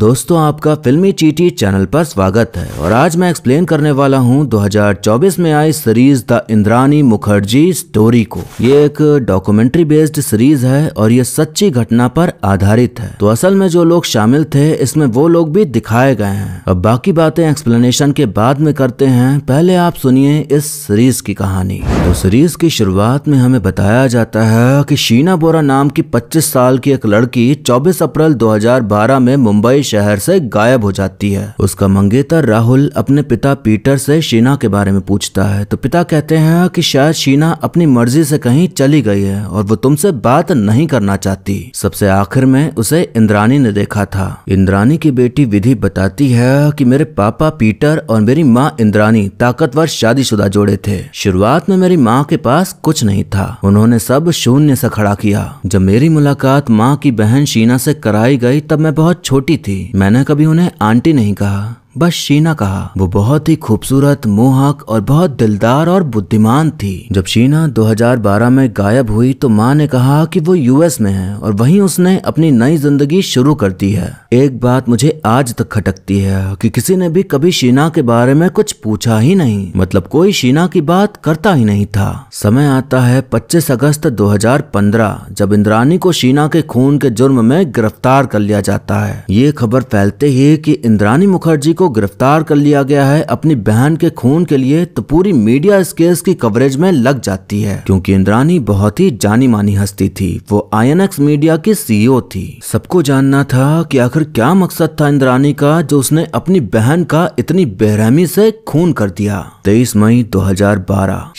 दोस्तों आपका फिल्मी चीटी चैनल पर स्वागत है और आज मैं एक्सप्लेन करने वाला हूं 2024 में आई series the Indrani Mukherjee story को ये एक डॉक्यूमेंट्री बेस्ड सीरीज है और ये सच्ची घटना पर आधारित है तो असल में जो लोग शामिल थे इसमें वो लोग भी दिखाए गए हैं अब बाकी बातें एक्सप्लेनेशन के बाद में करते हैं पहले आप सुनिए इस सीरीज की कहानी तो सीरीज की शुरुआत में हमें बताया जाता है की शीना बोरा नाम की पच्चीस साल की एक लड़की चौबीस अप्रैल दो में मुंबई शहर से गायब हो जाती है उसका मंगेतर राहुल अपने पिता पीटर से शीना के बारे में पूछता है तो पिता कहते हैं कि शायद शीना अपनी मर्जी से कहीं चली गई है और वो तुमसे बात नहीं करना चाहती सबसे आखिर में उसे इंद्रानी ने देखा था इंद्रानी की बेटी विधि बताती है कि मेरे पापा पीटर और मेरी माँ इंद्रानी ताकतवर शादीशुदा जोड़े थे शुरुआत में मेरी माँ के पास कुछ नहीं था उन्होंने सब शून्य से खड़ा किया जब मेरी मुलाकात माँ की बहन शीना से कराई गई तब मैं बहुत छोटी थी मैंने कभी उन्हें आंटी नहीं कहा बस शीना कहा वो बहुत ही खूबसूरत मोहक और बहुत दिलदार और बुद्धिमान थी जब शीना 2012 में गायब हुई तो माँ ने कहा कि वो यूएस में है और वहीं उसने अपनी नई जिंदगी शुरू कर दी है एक बात मुझे आज तक खटकती है कि किसी ने भी कभी शीना के बारे में कुछ पूछा ही नहीं मतलब कोई शीना की बात करता ही नहीं था समय आता है पच्चीस अगस्त दो जब इंद्रानी को शीना के खून के जुर्म में गिरफ्तार कर लिया जाता है ये खबर फैलते ही की इंद्रानी मुखर्जी को गिरफ्तार कर लिया गया है अपनी बहन के खून के लिए तो पूरी मीडिया इस केस की कवरेज में लग जाती है क्योंकि इंद्रानी बहुत ही जानी मानी हस्ती थी वो आईएनएक्स मीडिया की सीईओ e थी सबको जानना था कि आखिर क्या मकसद था इंद्रानी का जो उसने अपनी बहन का इतनी बेरहमी से खून कर दिया तेईस मई दो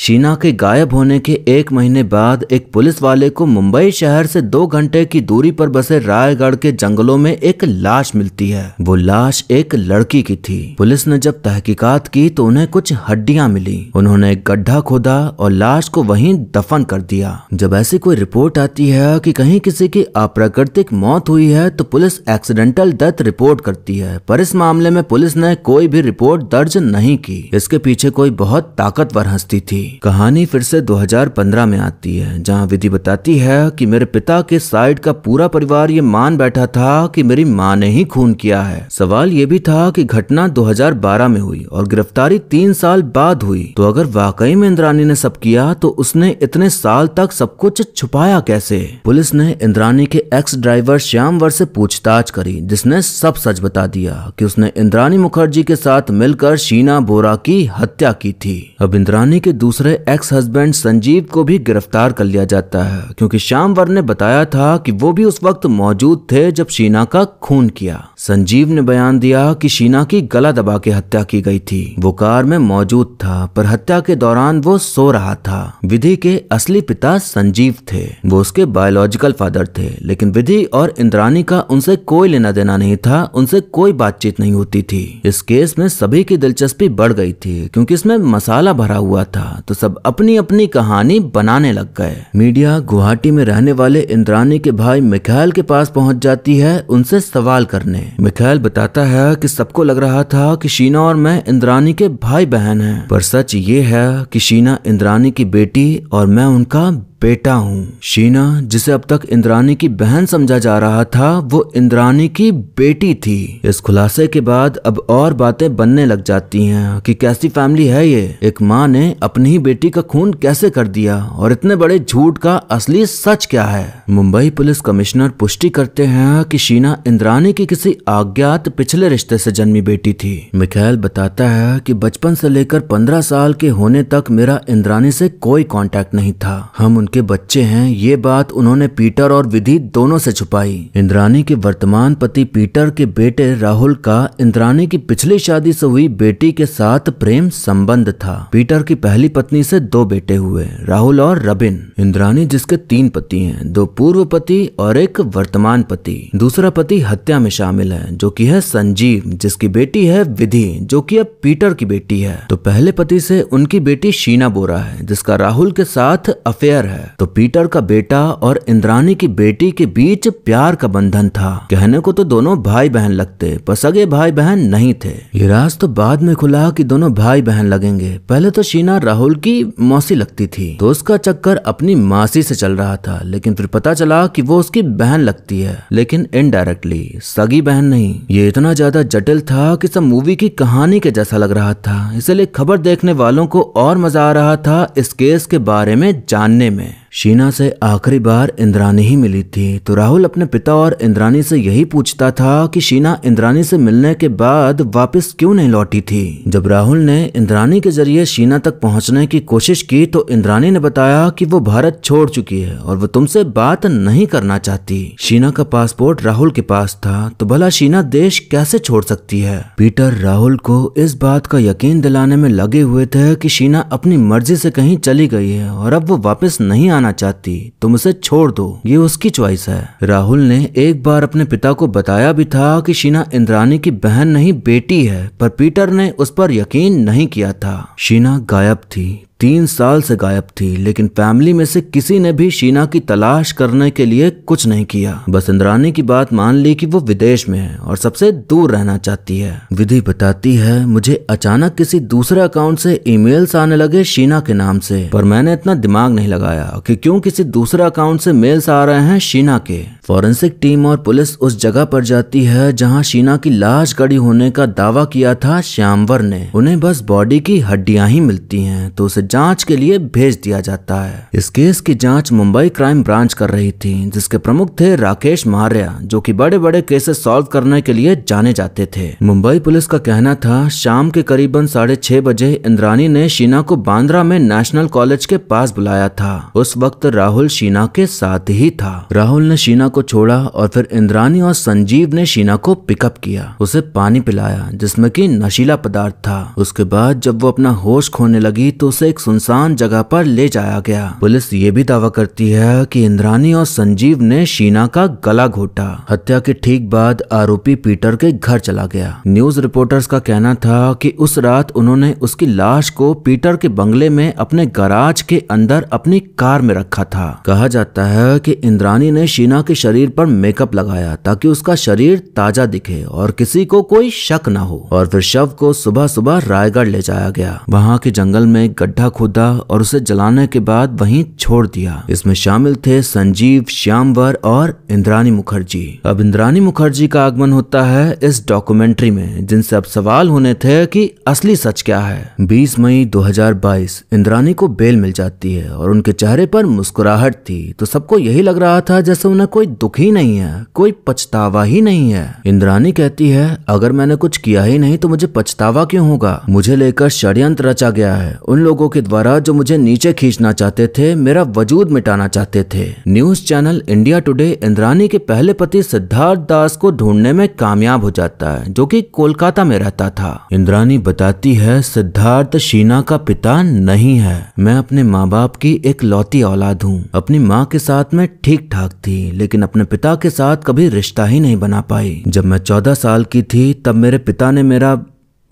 शीना के गायब होने के एक महीने बाद एक पुलिस वाले को मुंबई शहर से दो घंटे की दूरी पर बसे रायगढ़ के जंगलों में एक लाश मिलती है वो लाश एक लड़की की की थी पुलिस ने जब तहकीकात की तो उन्हें कुछ हड्डियां मिली उन्होंने एक गड्ढा खोदा और लाश को वहीं दफन कर दिया जब ऐसी कोई रिपोर्ट आती है कि कहीं किसी की अप्राकृतिक मौत हुई है तो पुलिस एक्सीडेंटल डेथ रिपोर्ट करती है पर इस मामले में पुलिस ने कोई भी रिपोर्ट दर्ज नहीं की इसके पीछे कोई बहुत ताकतवर हस्ती थी कहानी फिर से 2015 में आती है जहाँ विधि बताती है कि मेरे पिता के साइड का पूरा परिवार ये मान बैठा था कि मेरी माँ ने ही खून किया है सवाल ये भी था कि घटना 2012 में हुई और गिरफ्तारी तीन साल बाद हुई तो अगर वाकई में इंद्रानी ने सब किया तो उसने इतने साल तक सब कुछ छुपाया कैसे पुलिस ने इंद्रानी के एक्स ड्राइवर श्यामवर से पूछताछ करी जिसने सब सच बता दिया कि उसने इंद्रानी मुखर्जी के साथ मिलकर शीना बोरा की हत्या की थी अब इंद्रानी के दूसरे एक्स हस्बैंड संजीव को भी गिरफ्तार कर लिया जाता है क्योंकि श्यामवर ने बताया था कि वो भी उस वक्त मौजूद थे जब शीना का खून किया संजीव ने बयान दिया कि शीना की गला दबा के हत्या की गई थी वो कार में मौजूद था पर हत्या के दौरान वो सो रहा था विधि के असली पिता संजीव थे वो उसके बायोलॉजिकल फादर थे लेकिन विधि और इंद्रानी का उनसे कोई लेना देना नहीं था उनसे कोई बातचीत नहीं होती थी इस केस में सभी की दिलचस्पी बढ़ गई थी क्योंकि इसमें मसाला भरा हुआ था तो सब अपनी अपनी कहानी बनाने लग गए मीडिया गुवाहाटी में रहने वाले इंद्रानी के भाई मिखाइल के पास पहुंच जाती है उनसे सवाल करने मिखाइल बताता है कि सबको लग रहा था कि शीना और मैं इंद्रानी के भाई बहन हैं पर सच ये है कि शीना इंद्रानी की बेटी और मैं उनका बेटा हूँ शीना जिसे अब तक इंद्राणी की बहन समझा जा रहा था वो इंद्राणी की बेटी थी इस खुलासे के बाद अब और बातें बनने लग जाती हैं कि कैसी फैमिली है ये एक माँ ने अपनी ही बेटी का खून कैसे कर दिया और इतने बड़े झूठ का असली सच क्या है मुंबई पुलिस कमिश्नर पुष्टि करते हैं कि शीना इंद्राणी की किसी अज्ञात पिछले रिश्ते से जन्मी बेटी थी मिखेल बताता है कि बचपन से लेकर पंद्रह साल के होने तक मेरा इंद्राणी से कोई कांटेक्ट नहीं था हम उनके बच्चे हैं ये बात उन्होंने पीटर और विधि दोनों से छुपाई इंद्राणी के वर्तमान पति पीटर के बेटे राहुल का इंद्राणी की पिछली शादी से हुई बेटी के साथ प्रेम संबंध था पीटर की पहली पत्नी से दो बेटे हुए राहुल और रबिन इंद्राणी जिसके तीन पति हैं दो पूर्व पति और एक वर्तमान पति दूसरा पति हत्या में शामिल है जो की है संजीव जिसकी बेटी है विधि जो की अब पीटर की बेटी है तो पहले पति से उनकी बेटी शीना बोरा है जिसका राहुल के साथ अफेयर है है तो पीटर का बेटा और इंद्राणी की बेटी के बीच प्यार का बंधन था कहने को तो दोनों भाई बहन लगते पर सगे भाई बहन नहीं थे ये राज तो बाद में खुला कि दोनों भाई बहन लगेंगे पहले तो शीना राहुल की मौसी लगती थी तो उसका चक्कर अपनी मासी से चल रहा था लेकिन फिर पता चला कि वो उसकी बहन लगती है लेकिन इनडायरेक्टली सगी बहन नहीं ये इतना ज्यादा जटिल था कि सब मूवी की कहानी के जैसा लग रहा था इसलिए खबर देखने वालों को और मजा आ रहा था इस केस के बारे में जानने में हैं शीना से आखिरी बार इंद्राणी ही मिली थी तो राहुल अपने पिता और इंद्राणी से यही पूछता था कि शीना इंद्राणी से मिलने के बाद वापस क्यों नहीं लौटी थी जब राहुल ने इंद्राणी के जरिए शीना तक पहुंचने की कोशिश की तो इंद्राणी ने बताया कि वो भारत छोड़ चुकी है और वो तुमसे बात नहीं करना चाहती शीना का पासपोर्ट राहुल के पास था तो भला शीना देश कैसे छोड़ सकती है पीटर राहुल को इस बात का यकीन दिलाने में लगे हुए थे कि शीना अपनी मर्जी से कहीं चली गई है और अब वो वापस नहीं आना आना चाहती तुम उसे छोड़ दो ये उसकी च्वाइस है राहुल ने एक बार अपने पिता को बताया भी था कि शीना इंद्रानी की बहन नहीं बेटी है पर पीटर ने उस पर यकीन नहीं किया था शीना गायब थी तीन साल से गायब थी लेकिन फैमिली में से किसी ने भी शीना की तलाश करने के लिए कुछ नहीं किया बस इंद्रानी की बात मान ली कि वो विदेश में है और सबसे दूर रहना चाहती है विधि बताती है मुझे अचानक किसी दूसरे अकाउंट से ईमेल्स आने लगे शीना के नाम से पर मैंने इतना दिमाग नहीं लगाया कि क्यों किसी दूसरे अकाउंट से मेल्स आ रहे हैं शीना के फॉरेंसिक टीम और पुलिस उस जगह पर जाती है जहाँ शीना की लाश गड़ी होने का दावा किया था श्यामवर ने उन्हें बस बॉडी की हड्डियां ही मिलती हैं तो उसे जांच के लिए भेज दिया जाता है इस केस की जांच मुंबई क्राइम ब्रांच कर रही थी जिसके प्रमुख थे राकेश मार्या जो कि बड़े बड़े केसेस सॉल्व करने के लिए जाने जाते थे मुंबई पुलिस का कहना था शाम के करीबन साढ़े छह बजे इंद्रानी ने शीना को बांद्रा में नेशनल कॉलेज के पास बुलाया था उस वक्त राहुल शीना के साथ ही था राहुल ने शीना को छोड़ा और फिर इंद्रानी और संजीव ने शीना को पिकअप किया उसे पानी पिलाया जिसमें कि नशीला पदार्थ था उसके बाद जब वो अपना होश खोने लगी तो उसे एक सुनसान जगह पर ले जाया गया पुलिस ये भी दावा करती है कि इंद्रानी और संजीव ने शीना का गला घोटा हत्या के ठीक बाद आरोपी पीटर के घर चला गया न्यूज रिपोर्टर्स का कहना था कि उस रात उन्होंने उसकी लाश को पीटर के बंगले में अपने गराज के अंदर अपनी कार में रखा था कहा जाता है कि इंद्रानी ने शीना के शरीर पर मेकअप लगाया ताकि उसका शरीर ताजा दिखे और किसी को कोई शक न हो और फिर शव को सुबह सुबह रायगढ़ ले जाया गया वहाँ के जंगल में गड्ढा खोदा और उसे जलाने के बाद वहीं छोड़ दिया इसमें शामिल थे संजीव श्यामवर और इंद्रानी मुखर्जी अब इंद्रानी मुखर्जी का आगमन होता है इस डॉक्यूमेंट्री में जिनसे अब सवाल होने थे कि असली सच क्या है 20 मई 2022 इंद्रानी को बेल मिल जाती है और उनके चेहरे पर मुस्कुराहट थी तो सबको यही लग रहा था जैसे उन्हें कोई दुख ही नहीं है कोई पछतावा ही नहीं है इंद्रानी कहती है अगर मैंने कुछ किया ही नहीं तो मुझे पछतावा क्यों होगा मुझे लेकर षड्यंत्र रचा गया है उन लोगों के द्वारा जो मुझे नीचे खींचना चाहते थे मेरा वजूद मिटाना चाहते थे news channel India Today Indrani के पहले पति सिद्धार्थ दास को ढूंढने में कामयाब हो जाता है जो कि कोलकाता में रहता था इंद्रानी बताती है सिद्धार्थ शीना का पिता नहीं है मैं अपने माँ बाप की एक लौती औलाद हूँ अपनी माँ के साथ मैं ठीक ठाक थी लेकिन अपने पिता के साथ कभी रिश्ता ही नहीं बना पाई जब मैं चौदह साल की थी तब मेरे पिता ने मेरा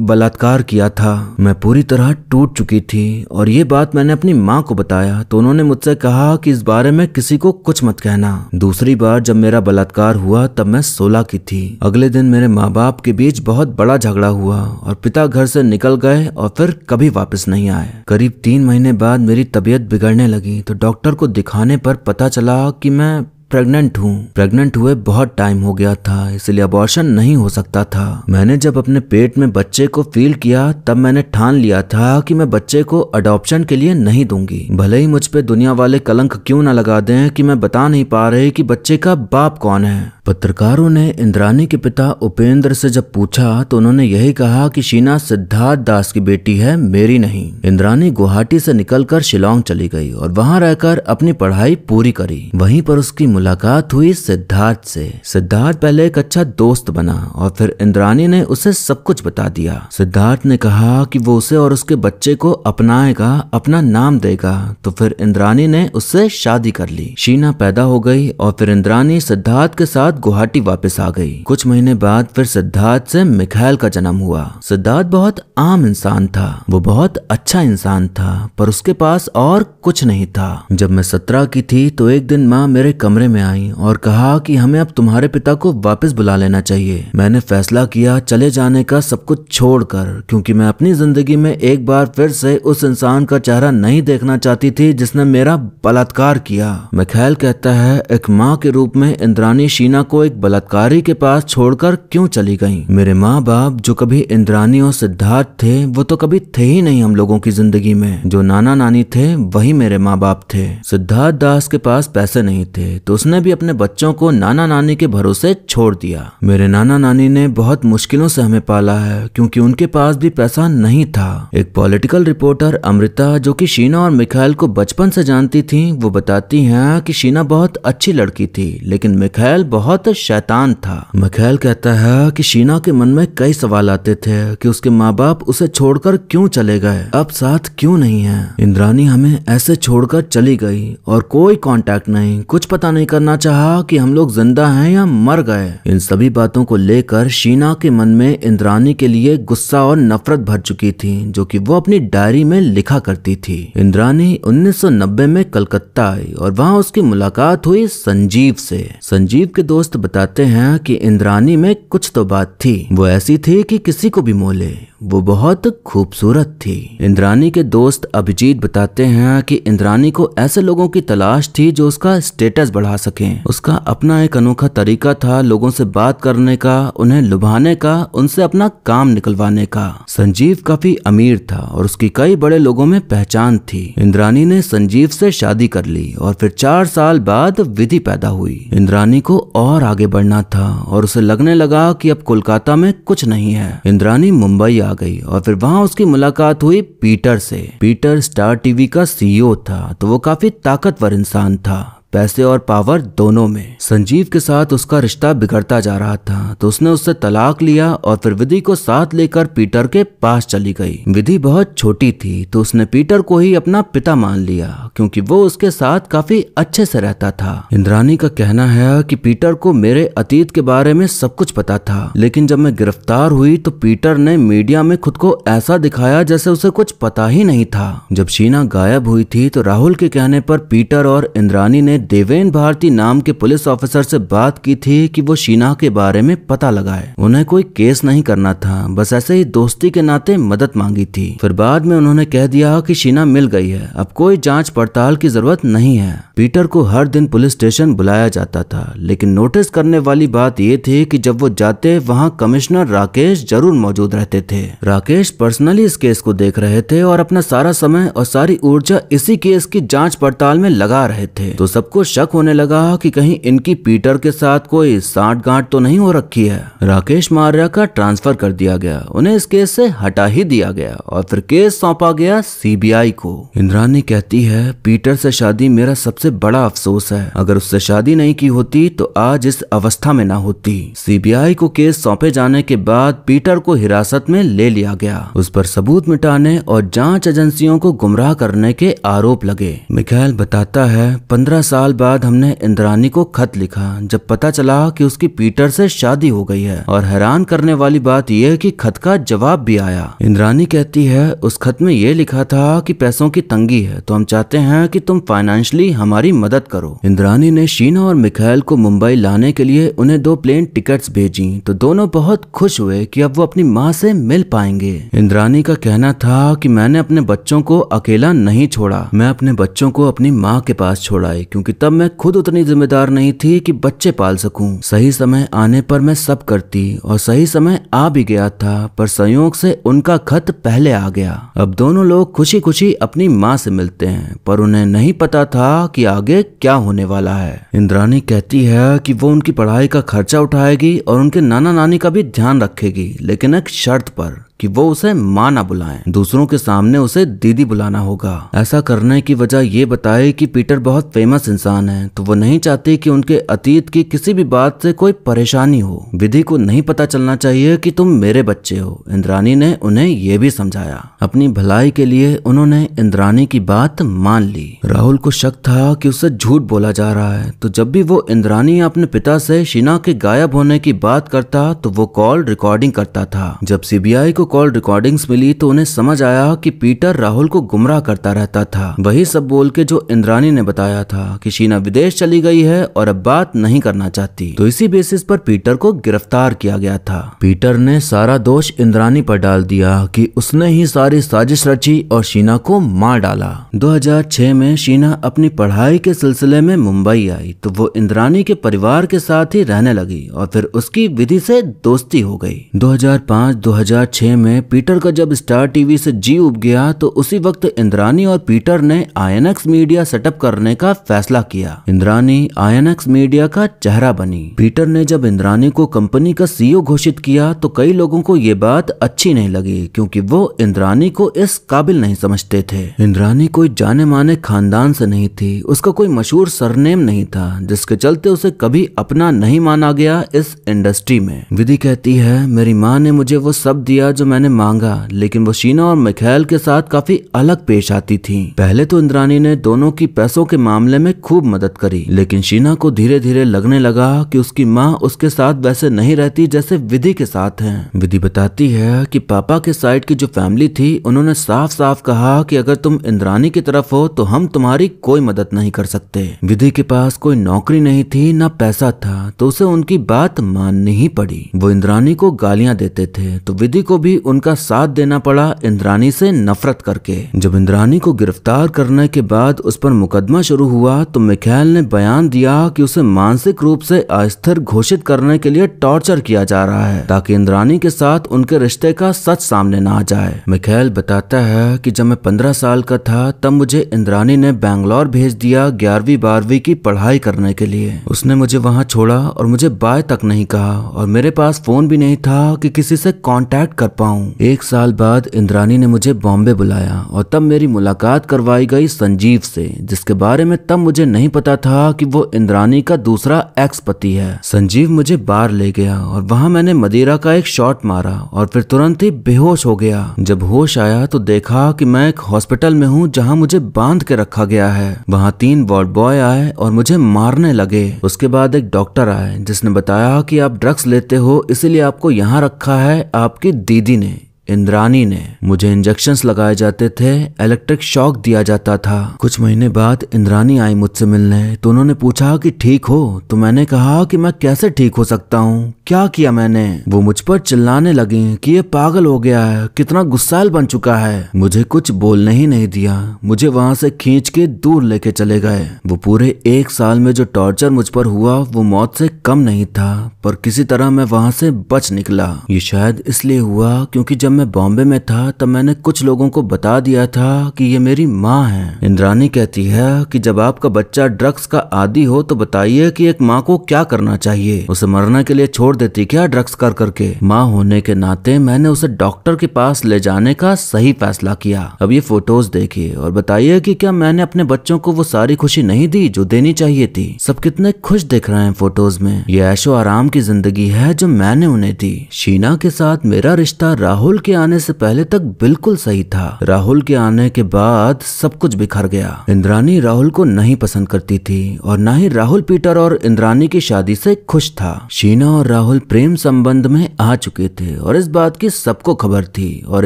बलात्कार किया था मैं पूरी तरह टूट चुकी थी और ये बात मैंने अपनी माँ को बताया तो उन्होंने मुझसे कहा कि इस बारे में किसी को कुछ मत कहना दूसरी बार जब मेरा बलात्कार हुआ तब मैं सोलह की थी अगले दिन मेरे माँ बाप के बीच बहुत बड़ा झगड़ा हुआ और पिता घर से निकल गए और फिर कभी वापस नहीं आए करीब तीन महीने बाद मेरी तबीयत बिगड़ने लगी तो डॉक्टर को दिखाने पर पता चला कि मैं प्रेग्नेंट हूँ प्रेग्नेंट हुए बहुत टाइम हो गया था इसलिए अबॉर्शन नहीं हो सकता था मैंने जब अपने पेट में बच्चे को फील किया तब मैंने ठान लिया था कि मैं बच्चे को अडॉप्शन के लिए नहीं दूंगी भले ही मुझ पे दुनिया वाले कलंक क्यों ना लगा दें कि मैं बता नहीं पा रही कि बच्चे का बाप कौन है पत्रकारों ने इंद्रानी के पिता उपेंद्र से जब पूछा तो उन्होंने यही कहा कि शीना सिद्धार्थ दास की बेटी है मेरी नहीं इंद्रानी गुवाहाटी से निकलकर शिलोंग चली गई और वहां रहकर अपनी पढ़ाई पूरी करी वहीं पर उसकी मुलाकात हुई सिद्धार्थ से सिद्धार्थ पहले एक अच्छा दोस्त बना और फिर इंद्राणी ने उसे सब कुछ बता दिया सिद्धार्थ ने कहा कि वो उसे और उसके बच्चे को अपनाएगा अपना नाम देगा तो फिर इंद्राणी ने उससे शादी कर ली शीना पैदा हो गई और फिर इंद्राणी सिद्धार्थ के साथ गुवाहाटी वापस आ गई कुछ महीने बाद फिर सिद्धार्थ से मिखाइल का जन्म हुआ सिद्धार्थ बहुत आम इंसान था वो बहुत अच्छा इंसान था पर उसके पास और कुछ नहीं था जब मैं सत्रह की थी तो एक दिन माँ मेरे कमरे में आई और कहा कि हमें अब तुम्हारे पिता को वापस बुला लेना चाहिए मैंने फैसला किया चले जाने का सब कुछ छोड़कर क्योंकि मैं अपनी जिंदगी में एक बार फिर से उस इंसान का चेहरा नहीं देखना चाहती थी जिसने मेरा बलात्कार किया मिखेल कहता है एक माँ के रूप में इंद्रानी शीना को एक बलात्कारी के पास छोड़कर क्यों चली गई मेरे माँ बाप जो कभी इंद्रानी और सिद्धार्थ थे वो तो कभी थे ही नहीं हम लोगों की जिंदगी में जो नाना नानी थे वही मेरे माँ बाप थे सिद्धार्थ दास के पास पैसे नहीं थे तो उसने भी अपने बच्चों को नाना नानी के भरोसे छोड़ दिया मेरे नाना नानी ने बहुत मुश्किलों से हमें पाला है क्योंकि उनके पास भी पैसा नहीं था एक पॉलिटिकल रिपोर्टर अमृता जो कि शीना और मिखाइल को बचपन से जानती थी वो बताती हैं कि शीना बहुत अच्छी लड़की थी लेकिन मिखाइल बहुत शैतान था मिखाइल कहता है कि शीना के मन में कई सवाल आते थे कि उसके माँ बाप उसे छोड़कर क्यों चले गए अब साथ क्यों नहीं है इंद्रानी हमें ऐसे छोड़कर चली गई और कोई कांटेक्ट नहीं कुछ पता नहीं करना चाहा कि हम लोग जिंदा हैं या मर गए इन सभी बातों को लेकर शीना के मन में इंद्रानी के लिए गुस्सा और नफरत भर चुकी थी जो कि वो अपनी डायरी में लिखा करती थी इंद्रानी 1990 में कलकत्ता आई और वहाँ उसकी मुलाकात हुई संजीव से संजीव के दोस्त बताते हैं कि इंद्रानी में कुछ तो बात थी वो ऐसी थी कि किसी को भी मोले वो बहुत खूबसूरत थी इंद्रानी के दोस्त अभिजीत बताते हैं कि इंद्रानी को ऐसे लोगों की तलाश थी जो उसका स्टेटस बढ़ा सकें उसका अपना एक अनोखा तरीका था लोगों से बात करने का उन्हें लुभाने का उनसे अपना काम निकलवाने का संजीव काफी अमीर था और उसकी कई बड़े लोगों में पहचान थी इंद्रानी ने संजीव से शादी कर ली और फिर चार साल बाद विधि पैदा हुई इंद्रानी को और आगे बढ़ना था और उसे लगने लगा की अब कोलकाता में कुछ नहीं है इंद्रानी मुंबई आ गई और फिर वहां उसकी मुलाकात हुई पीटर से पीटर स्टार टीवी का सीईओ था तो वो काफी ताकतवर इंसान था पैसे और पावर दोनों में संजीव के साथ उसका रिश्ता बिगड़ता जा रहा था तो उसने उससे तलाक लिया और फिर विधि को साथ लेकर पीटर के पास चली गई विधि बहुत छोटी थी तो उसने पीटर को ही अपना पिता मान लिया क्योंकि वो उसके साथ काफी अच्छे से रहता था इंद्रानी का कहना है कि पीटर को मेरे अतीत के बारे में सब कुछ पता था लेकिन जब मैं गिरफ्तार हुई तो पीटर ने मीडिया में खुद को ऐसा दिखाया जैसे उसे कुछ पता ही नहीं था जब शीना गायब हुई थी तो राहुल के कहने पर पीटर और इंद्रानी ने देवेन भारती नाम के पुलिस ऑफिसर से बात की थी कि वो शीना के बारे में पता लगाए उन्हें कोई केस नहीं करना था बस ऐसे ही दोस्ती के नाते मदद मांगी थी फिर बाद में उन्होंने कह दिया कि शीना मिल गई है अब कोई जांच पड़ताल की जरूरत नहीं है पीटर को हर दिन पुलिस स्टेशन बुलाया जाता था लेकिन नोटिस करने वाली बात ये थी कि जब वो जाते वहाँ कमिश्नर राकेश जरूर मौजूद रहते थे राकेश पर्सनली इस केस को देख रहे थे और अपना सारा समय और सारी ऊर्जा इसी केस की जाँच पड़ताल में लगा रहे थे तो सब सबको शक होने लगा कि कहीं इनकी पीटर के साथ कोई साठ गांठ तो नहीं हो रखी है राकेश मार्या का ट्रांसफर कर दिया गया उन्हें इस केस से हटा ही दिया गया और फिर केस सौंपा गया सीबीआई को इंद्रानी कहती है पीटर से शादी मेरा सबसे बड़ा अफसोस है अगर उससे शादी नहीं की होती तो आज इस अवस्था में ना होती सीबीआई को केस सौंपे जाने के बाद पीटर को हिरासत में ले लिया गया उस पर सबूत मिटाने और जांच एजेंसियों को गुमराह करने के आरोप लगे मिखेल बताता है पंद्रह साल साल बाद हमने इंद्रानी को खत लिखा जब पता चला कि उसकी पीटर से शादी हो गई है और हैरान करने वाली बात यह है कि खत का जवाब भी आया इंद्रानी कहती है उस खत में यह लिखा था कि पैसों की तंगी है तो हम चाहते हैं कि तुम फाइनेंशियली हमारी मदद करो इंद्रानी ने शीना और मिखाइल को मुंबई लाने के लिए उन्हें दो प्लेन टिकट भेजी तो दोनों बहुत खुश हुए की अब वो अपनी माँ से मिल पाएंगे इंद्रानी का कहना था की मैंने अपने बच्चों को अकेला नहीं छोड़ा मैं अपने बच्चों को अपनी माँ के पास छोड़ा क्यूँकी क्योंकि तब मैं खुद उतनी जिम्मेदार नहीं थी कि बच्चे पाल सकूं सही समय आने पर मैं सब करती और सही समय आ भी गया था पर संयोग से उनका खत पहले आ गया अब दोनों लोग खुशी खुशी अपनी माँ से मिलते हैं पर उन्हें नहीं पता था कि आगे क्या होने वाला है इंद्राणी कहती है कि वो उनकी पढ़ाई का खर्चा उठाएगी और उनके नाना नानी का भी ध्यान रखेगी लेकिन एक शर्त पर कि वो उसे माँ ना बुलाएं दूसरों के सामने उसे दीदी बुलाना होगा ऐसा करने की वजह ये बताए कि पीटर बहुत फेमस इंसान है तो वो नहीं चाहती कि उनके अतीत की किसी भी बात से कोई परेशानी हो विधि को नहीं पता चलना चाहिए कि तुम मेरे बच्चे हो इंद्रानी ने उन्हें ये भी समझाया अपनी भलाई के लिए उन्होंने इंद्रानी की बात मान ली राहुल को शक था कि उसे झूठ बोला जा रहा है तो जब भी वो इंद्रानी अपने पिता से शीना के गायब होने की बात करता तो वो कॉल रिकॉर्डिंग करता था जब सीबीआई को कॉल रिकॉर्डिंग्स मिली तो उन्हें समझ आया कि पीटर राहुल को गुमराह करता रहता था वही सब बोल के जो इंद्रानी ने बताया था कि शीना विदेश चली गई है और अब बात नहीं करना चाहती तो इसी बेसिस पर पीटर को गिरफ्तार किया गया था पीटर ने सारा दोष इंद्रानी पर डाल दिया कि उसने ही सारी साजिश रची और शीना को मार डाला 2006 में शीना अपनी पढ़ाई के सिलसिले में मुंबई आई तो वो इंद्रानी के परिवार के साथ ही रहने लगी और फिर उसकी विधि से दोस्ती हो गई 2005-2006 में पीटर का जब स्टार टीवी से जी उब गया तो उसी वक्त इंद्रानी और पीटर ने आईएनएक्स मीडिया सेटअप करने का फैसला किया इंद्रानी आईएनएक्स मीडिया का चेहरा बनी पीटर ने जब इंद्रानी को कंपनी का सीईओ e घोषित किया तो कई लोगों को ये बात अच्छी नहीं लगी क्योंकि वो इंद्रानी को इस काबिल नहीं समझते थे इंद्रानी कोई जाने माने खानदान से नहीं थी उसका कोई मशहूर सरनेम नहीं था जिसके चलते उसे कभी अपना नहीं माना गया इस इंडस्ट्री में विधि कहती है मेरी माँ ने मुझे वो सब दिया जो मैंने मांगा लेकिन वो शीना और मिखेल के साथ काफी अलग पेश आती थी पहले तो इंद्रानी ने दोनों की पैसों के मामले में खूब मदद करी लेकिन शीना को धीरे धीरे लगने लगा कि उसकी माँ उसके साथ वैसे नहीं रहती जैसे विधि के साथ है विधि बताती है कि पापा के साइड की जो फैमिली थी उन्होंने साफ साफ कहा कि अगर तुम इंद्रानी की तरफ हो तो हम तुम्हारी कोई मदद नहीं कर सकते विधि के पास कोई नौकरी नहीं थी न पैसा था तो उसे उनकी बात माननी ही पड़ी वो इंद्रानी को गालियां देते थे तो विधि को भी उनका साथ देना पड़ा इंद्रानी से नफरत करके जब इंद्रानी को गिरफ्तार करने के बाद उस पर मुकदमा शुरू हुआ तो मिखेल ने बयान दिया कि उसे मानसिक रूप से अस्थिर घोषित करने के लिए टॉर्चर किया जा रहा है ताकि इंद्रानी के साथ उनके रिश्ते का सच सामने न आ जाए मिखेल बताता है की जब मैं पंद्रह साल का था तब मुझे इंद्रानी ने बैंगलोर भेज दिया ग्यारहवीं बारहवीं की पढ़ाई करने के लिए उसने मुझे वहाँ छोड़ा और मुझे बाय तक नहीं कहा और मेरे पास फोन भी नहीं था कि किसी से कांटेक्ट कर पाऊ पाऊँ एक साल बाद इंद्रानी ने मुझे बॉम्बे बुलाया और तब मेरी मुलाकात करवाई गई संजीव से जिसके बारे में तब मुझे नहीं पता था कि वो इंद्रानी का दूसरा एक्स पति है संजीव मुझे बार ले गया और वहां मैंने मदिरा का एक शॉट मारा और फिर तुरंत ही बेहोश हो गया जब होश आया तो देखा कि मैं एक हॉस्पिटल में हूँ जहाँ मुझे बांध के रखा गया है वहाँ तीन वार्ड बॉय आए और मुझे मारने लगे उसके बाद एक डॉक्टर आए जिसने बताया कि आप ड्रग्स लेते हो इसीलिए आपको यहाँ रखा है आपकी दीदी din इंद्रानी ने मुझे इंजेक्शन लगाए जाते थे इलेक्ट्रिक शॉक दिया जाता था कुछ महीने बाद इंद्रानी आई मुझसे मिलने तो उन्होंने पूछा कि ठीक हो तो मैंने कहा कि मैं कैसे ठीक हो सकता हूँ क्या किया मैंने वो मुझ पर चिल्लाने लगी कि ये पागल हो गया है कितना गुस्साल बन चुका है मुझे कुछ बोलने ही नहीं दिया मुझे वहां से खींच के दूर लेके चले गए वो पूरे एक साल में जो टॉर्चर मुझ पर हुआ वो मौत से कम नहीं था पर किसी तरह मैं वहां से बच निकला ये शायद इसलिए हुआ क्योंकि जब मैं बॉम्बे में था तब मैंने कुछ लोगों को बता दिया था कि ये मेरी माँ है इंद्रानी कहती है कि जब आपका बच्चा ड्रग्स का आदि हो तो बताइए कि एक माँ को क्या करना चाहिए उसे मरने के लिए छोड़ देती क्या ड्रग्स कर करके माँ होने के नाते मैंने उसे डॉक्टर के पास ले जाने का सही फैसला किया अब ये फोटोज देखिए और बताइए की क्या मैंने अपने बच्चों को वो सारी खुशी नहीं दी जो देनी चाहिए थी सब कितने खुश दिख रहे हैं फोटोज में ये ऐशो आराम की जिंदगी है जो मैंने उन्हें दी शीना के साथ मेरा रिश्ता राहुल के आने से पहले तक बिल्कुल सही था राहुल के आने के बाद सब कुछ बिखर गया इंद्रानी राहुल को नहीं पसंद करती थी और न ही राहुल पीटर और इंद्रानी की शादी से खुश था शीना और राहुल प्रेम संबंध में आ चुके थे और इस बात की सबको खबर थी और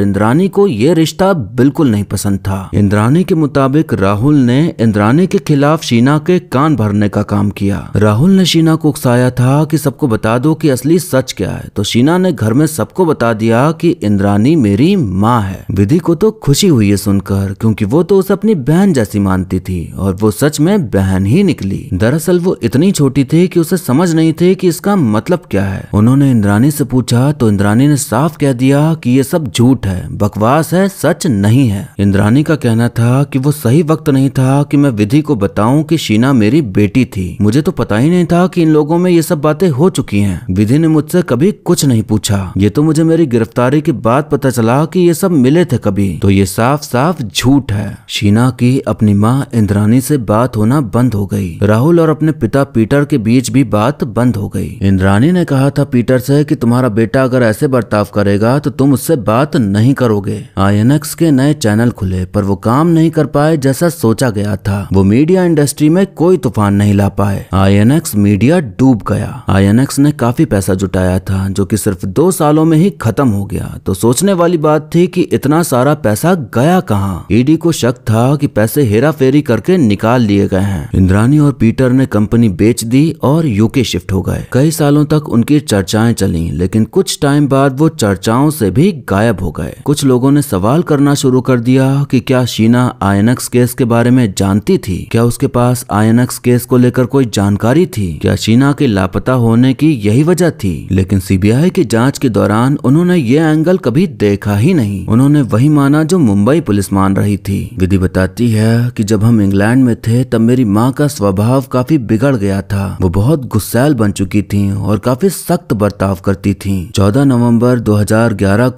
इंद्रानी को ये रिश्ता बिल्कुल नहीं पसंद था इंद्रानी के मुताबिक राहुल ने इंद्रानी के खिलाफ शीना के कान भरने का काम किया राहुल ने शीना को उकसाया था कि सबको बता दो कि असली सच क्या है तो शीना ने घर में सबको बता दिया कि इंद्र रानी मेरी माँ है विधि को तो खुशी हुई है सुनकर क्योंकि वो तो उसे अपनी बहन जैसी मानती थी और वो सच में बहन ही निकली दरअसल वो इतनी छोटी थी कि उसे समझ नहीं थी कि इसका मतलब क्या है उन्होंने इंद्राणी से पूछा तो इंद्राणी ने साफ कह दिया कि ये सब झूठ है बकवास है सच नहीं है इंद्राणी का कहना था कि वो सही वक्त नहीं था कि मैं विधि को बताऊं कि शीना मेरी बेटी थी मुझे तो पता ही नहीं था कि इन लोगों में ये सब बातें हो चुकी हैं विधि ने मुझसे कभी कुछ नहीं पूछा ये तो मुझे मेरी गिरफ्तारी के बाद बाद पता चला कि ये सब मिले थे कभी तो ये साफ साफ झूठ है शीना की अपनी माँ इंद्रानी से बात होना बंद हो गई राहुल और अपने पिता पीटर के बीच भी बात बंद हो गई इंद्रानी ने कहा था पीटर से कि तुम्हारा बेटा अगर ऐसे बर्ताव करेगा तो तुम उससे बात नहीं करोगे आईएनएक्स के नए चैनल खुले पर वो काम नहीं कर पाए जैसा सोचा गया था वो मीडिया इंडस्ट्री में कोई तूफान नहीं ला पाए एक्स मीडिया डूब गया एक्स ने काफी पैसा जुटाया था जो कि सिर्फ दो सालों में ही खत्म हो गया तो सोचने वाली बात थी कि इतना सारा पैसा गया कहाँ ईडी e को शक था कि पैसे हेरा फेरी करके निकाल लिए गए हैं इंद्रानी और पीटर ने कंपनी बेच दी और यूके शिफ्ट हो गए कई सालों तक उनकी चर्चाएं चली लेकिन कुछ टाइम बाद वो चर्चाओं से भी गायब हो गए कुछ लोगों ने सवाल करना शुरू कर दिया कि क्या शीना आयनक्स केस के बारे में जानती थी क्या उसके पास आयनक्स केस को लेकर कोई जानकारी थी क्या शीना के लापता होने की यही वजह थी लेकिन सीबीआई की जांच के दौरान उन्होंने ये एंगल कभी कभी देखा ही नहीं उन्होंने वही माना जो मुंबई पुलिस मान रही थी विधि बताती है कि जब हम इंग्लैंड में थे तब मेरी माँ का स्वभाव काफी बिगड़ गया था वो बहुत गुस्सैल बन चुकी थी और काफी सख्त बर्ताव करती थी चौदह नवम्बर दो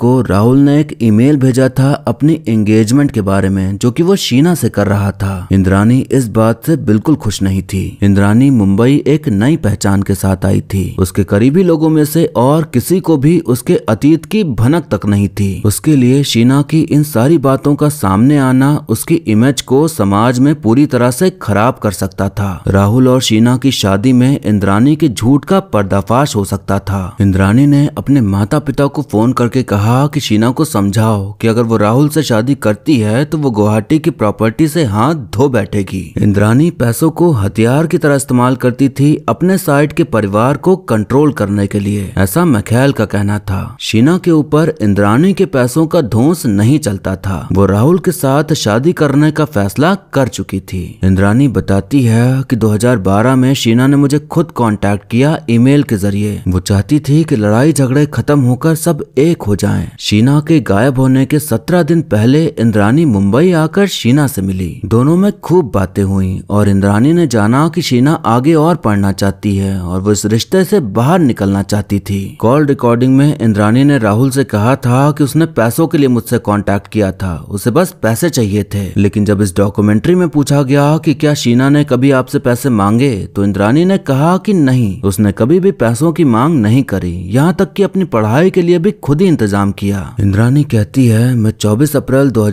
को राहुल ने एक ईमेल भेजा था अपनी एंगेजमेंट के बारे में जो कि वो शीना से कर रहा था इंद्रानी इस बात से बिल्कुल खुश नहीं थी इंद्रानी मुंबई एक नई पहचान के साथ आई थी उसके करीबी लोगों में से और किसी को भी उसके अतीत की भनक तक नहीं थी उसके लिए शीना की इन सारी बातों का सामने आना उसकी इमेज को समाज में पूरी तरह से खराब कर सकता था राहुल और शीना की शादी में इंद्रानी के झूठ का पर्दाफाश हो सकता था इंद्रानी ने अपने माता पिता को फोन करके कहा कि शीना को समझाओ कि अगर वो राहुल से शादी करती है तो वो गुवाहाटी की प्रॉपर्टी से हाथ धो बैठेगी इंद्रानी पैसों को हथियार की तरह इस्तेमाल करती थी अपने साइड के परिवार को कंट्रोल करने के लिए ऐसा मखेल का कहना था शीना के ऊपर इंद्राणी के पैसों का धोस नहीं चलता था वो राहुल के साथ शादी करने का फैसला कर चुकी थी इंद्राणी बताती है कि 2012 में शीना ने मुझे खुद कांटेक्ट किया ईमेल के जरिए वो चाहती थी कि लड़ाई झगड़े खत्म होकर सब एक हो जाएं। शीना के गायब होने के सत्रह दिन पहले इंद्राणी मुंबई आकर शीना से मिली दोनों में खूब बातें हुई और इंद्राणी ने जाना की शीना आगे और पढ़ना चाहती है और वो इस रिश्ते से बाहर निकलना चाहती थी कॉल रिकॉर्डिंग में इंद्राणी ने राहुल से कहा था कि उसने पैसों के लिए मुझसे कांटेक्ट किया था उसे बस पैसे चाहिए थे लेकिन जब इस डॉक्यूमेंट्री में पूछा गया कि क्या शीना ने कभी आपसे पैसे मांगे तो इंद्रानी ने कहा कि नहीं उसने कभी भी पैसों की मांग नहीं करी यहाँ तक कि अपनी पढ़ाई के लिए भी खुद ही इंतजाम किया इंद्रानी कहती है मैं चौबीस अप्रैल दो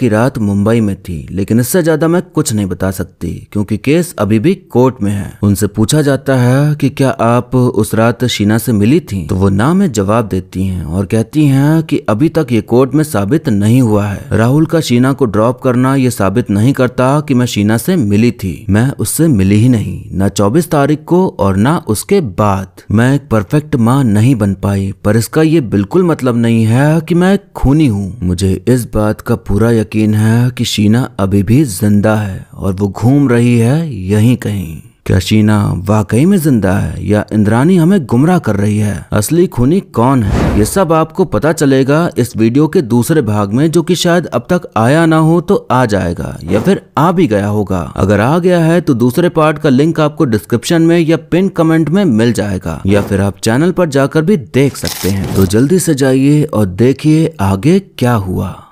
की रात मुंबई में थी लेकिन इससे ज्यादा मैं कुछ नहीं बता सकती क्योंकि केस अभी भी कोर्ट में है उनसे पूछा जाता है कि क्या आप उस रात शीना से मिली थी तो वो ना में जवाब देती हैं और कहती हैं हैं कि अभी तक ये कोर्ट में साबित नहीं हुआ है राहुल का शीना को ड्रॉप करना ये साबित नहीं करता कि मैं शीना से मिली थी मैं उससे मिली ही नहीं न चौबीस तारीख को और न उसके बाद मैं एक परफेक्ट माँ नहीं बन पाई पर इसका ये बिल्कुल मतलब नहीं है कि मैं खूनी हूँ मुझे इस बात का पूरा यकीन है कि शीना अभी भी जिंदा है और वो घूम रही है यहीं कहीं क्या शीना वाकई में जिंदा है या इंद्रानी हमें गुमराह कर रही है असली खूनी कौन है ये सब आपको पता चलेगा इस वीडियो के दूसरे भाग में जो कि शायद अब तक आया ना हो तो आ जाएगा या फिर आ भी गया होगा अगर आ गया है तो दूसरे पार्ट का लिंक आपको डिस्क्रिप्शन में या पिन कमेंट में मिल जाएगा या फिर आप चैनल पर जाकर भी देख सकते हैं तो जल्दी से जाइए और देखिए आगे क्या हुआ